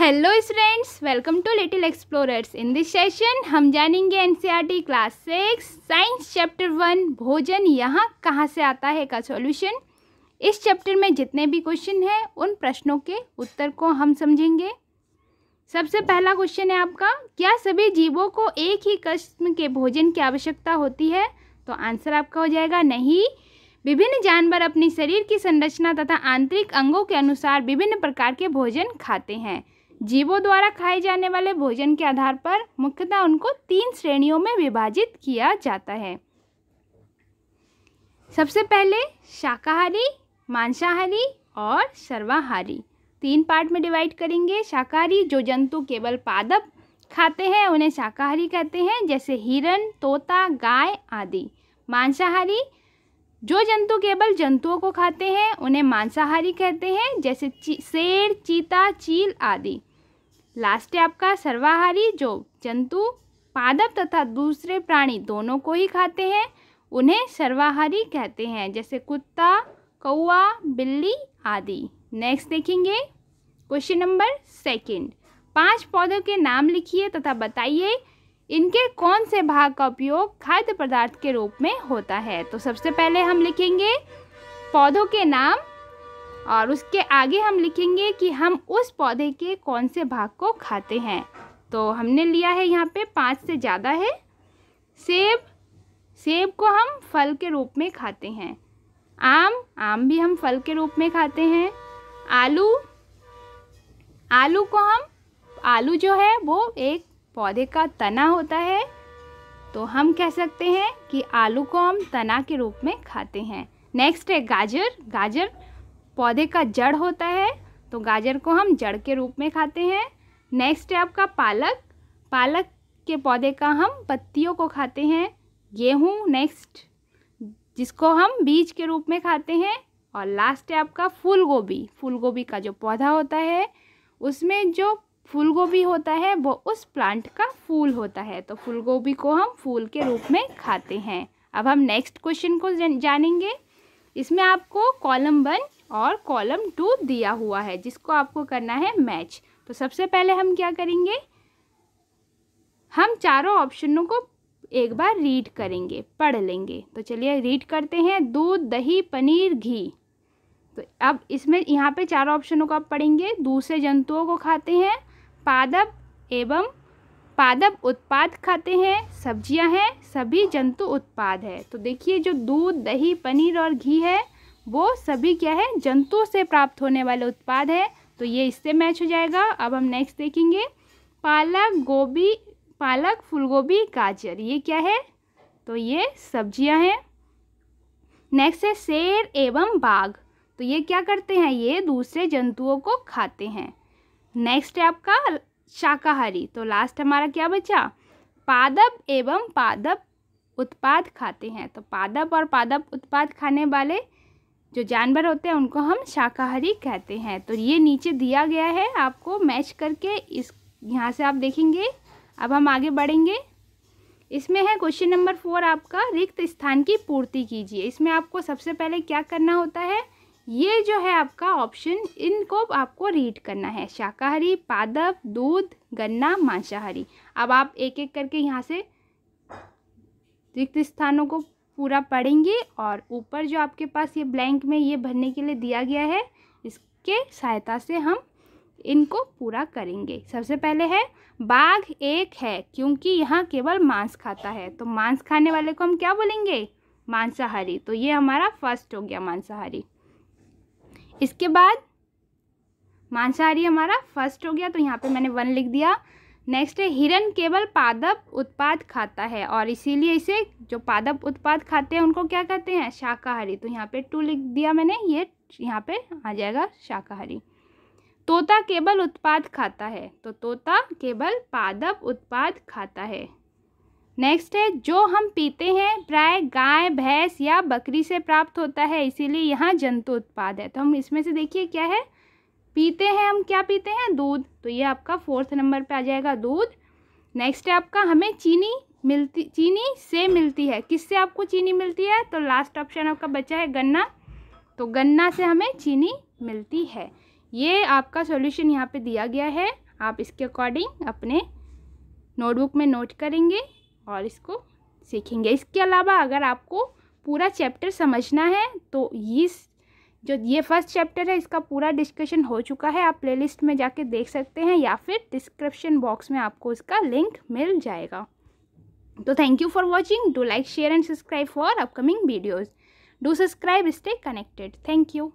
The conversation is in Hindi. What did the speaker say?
hello students welcome to little explorers in this session हम जानेंगे NCERT class six science chapter one भोजन यहाँ कहाँ से आता है का सॉल्यूशन इस चैप्टर में जितने भी क्वेश्चन हैं उन प्रश्नों के उत्तर को हम समझेंगे सबसे पहला क्वेश्चन है आपका क्या सभी जीवों को एक ही कस्म के भोजन की आवश्यकता होती है तो आंसर आपका हो जाएगा नहीं विभिन्न जानवर अपने शरीर की संरचना तथा आंतरिक अंगों के अनुसार विभिन्न प्रकार के भोजन खाते हैं जीवों द्वारा खाए जाने वाले भोजन के आधार पर मुख्यतः उनको तीन श्रेणियों में विभाजित किया जाता है सबसे पहले शाकाहारी मांसाहारी और सर्वाहारी तीन पार्ट में डिवाइड करेंगे शाकाहारी जो जंतु केवल पादप खाते हैं उन्हें शाकाहारी कहते हैं जैसे हिरण तोता गाय आदि मांसाहारी जो जंतु केवल जंतुओं को खाते हैं उन्हें मांसाहारी कहते हैं जैसे ची, शेर चीता चील आदि लास्ट है आपका सर्वाहारी जो जंतु पादप तथा दूसरे प्राणी दोनों को ही खाते हैं उन्हें सर्वाहारी कहते हैं जैसे कुत्ता कौआ बिल्ली आदि नेक्स्ट देखेंगे क्वेश्चन नंबर सेकंड पांच पौधों के नाम लिखिए तथा बताइए इनके कौन से भाग का उपयोग खाद्य पदार्थ के रूप में होता है तो सबसे पहले हम लिखेंगे पौधों के नाम और उसके आगे हम लिखेंगे कि हम उस पौधे के कौन से भाग को खाते हैं तो हमने लिया है यहाँ पे पाँच से ज़्यादा है सेब सेब को हम फल के रूप में खाते हैं आम आम भी हम फल के रूप में खाते हैं आलू आलू को हम आलू जो है वो एक पौधे का तना होता है तो हम कह सकते हैं कि आलू को हम तना के रूप में खाते हैं नेक्स्ट है गाजर गाजर पौधे का जड़ होता है तो गाजर को हम जड़ के रूप में खाते हैं नेक्स्ट है आपका पालक पालक के पौधे का हम पत्तियों को खाते हैं गेहूँ नेक्स्ट जिसको हम बीज के रूप में खाते हैं और लास्ट है आपका फूल गोभी फूल गोभी का जो पौधा होता है उसमें जो फूल गोभी होता है वो उस प्लांट का फूल होता है तो फूल गोभी को हम फूल के रूप में खाते हैं अब हम नेक्स्ट क्वेश्चन को जानेंगे इसमें आपको कॉलम वन और कॉलम टू दिया हुआ है जिसको आपको करना है मैच तो सबसे पहले हम क्या करेंगे हम चारों ऑप्शनों को एक बार रीड करेंगे पढ़ लेंगे तो चलिए रीड करते हैं दूध दही पनीर घी तो अब इसमें यहाँ पे चारों ऑप्शनों को आप पढ़ेंगे दूसरे जंतुओं को खाते हैं पादप एवं पादप उत्पाद खाते हैं सब्जियां हैं सभी जंतु उत्पाद है तो देखिए जो दूध दही पनीर और घी है वो सभी क्या है जंतुओं से प्राप्त होने वाले उत्पाद है तो ये इससे मैच हो जाएगा अब हम नेक्स्ट देखेंगे पालक गोभी पालक फूलगोभी गाजर ये क्या है तो ये सब्जियां हैं नेक्स्ट है शेर एवं बाघ तो ये क्या करते हैं ये दूसरे जंतुओं को खाते हैं नेक्स्ट है आपका शाकाहारी तो लास्ट हमारा क्या बचा पादप एवं पादप उत्पाद खाते हैं तो पादप और पादप उत्पाद खाने वाले जो जानवर होते हैं उनको हम शाकाहारी कहते हैं तो ये नीचे दिया गया है आपको मैच करके इस यहाँ से आप देखेंगे अब हम आगे बढ़ेंगे इसमें है क्वेश्चन नंबर फोर आपका रिक्त स्थान की पूर्ति कीजिए इसमें आपको सबसे पहले क्या करना होता है ये जो है आपका ऑप्शन इनको आपको रीड करना है शाकाहारी पादप दूध गन्ना मांसाहारी अब आप एक एक करके यहाँ से रिक्त स्थानों को पूरा पढ़ेंगे और ऊपर जो आपके पास ये ब्लैंक में ये भरने के लिए दिया गया है इसके सहायता से हम इनको पूरा करेंगे सबसे पहले है बाघ एक है क्योंकि यहाँ केवल मांस खाता है तो मांस खाने वाले को हम क्या बोलेंगे मांसाहारी तो ये हमारा फर्स्ट हो गया मांसाहारी इसके बाद मांसाहारी हमारा फर्स्ट हो गया तो यहाँ पे मैंने वन लिख दिया नेक्स्ट है हिरण केवल पादप उत्पाद खाता है और इसीलिए इसे जो पादप उत्पाद खाते हैं उनको क्या कहते हैं शाकाहारी तो यहाँ पे टू लिख दिया मैंने ये यहाँ पे आ जाएगा शाकाहारी तोता केवल उत्पाद खाता है तो तोता केवल पादप उत्पाद खाता है नेक्स्ट है जो हम पीते हैं प्राय गाय भैंस या बकरी से प्राप्त होता है इसीलिए यहाँ जंतु उत्पाद है तो हम इसमें से देखिए क्या है पीते हैं हम क्या पीते हैं दूध तो ये आपका फोर्थ नंबर पे आ जाएगा दूध नेक्स्ट है आपका हमें चीनी मिलती चीनी से मिलती है किससे आपको चीनी मिलती है तो लास्ट ऑप्शन आपका बचा है गन्ना तो गन्ना से हमें चीनी मिलती है ये आपका सॉल्यूशन यहाँ पे दिया गया है आप इसके अकॉर्डिंग अपने नोटबुक में नोट करेंगे और इसको सीखेंगे इसके अलावा अगर आपको पूरा चैप्टर समझना है तो इस जो ये फर्स्ट चैप्टर है इसका पूरा डिस्कशन हो चुका है आप प्लेलिस्ट में जाके देख सकते हैं या फिर डिस्क्रिप्शन बॉक्स में आपको इसका लिंक मिल जाएगा तो thank you for watching do like share and subscribe for upcoming videos do subscribe stay connected thank you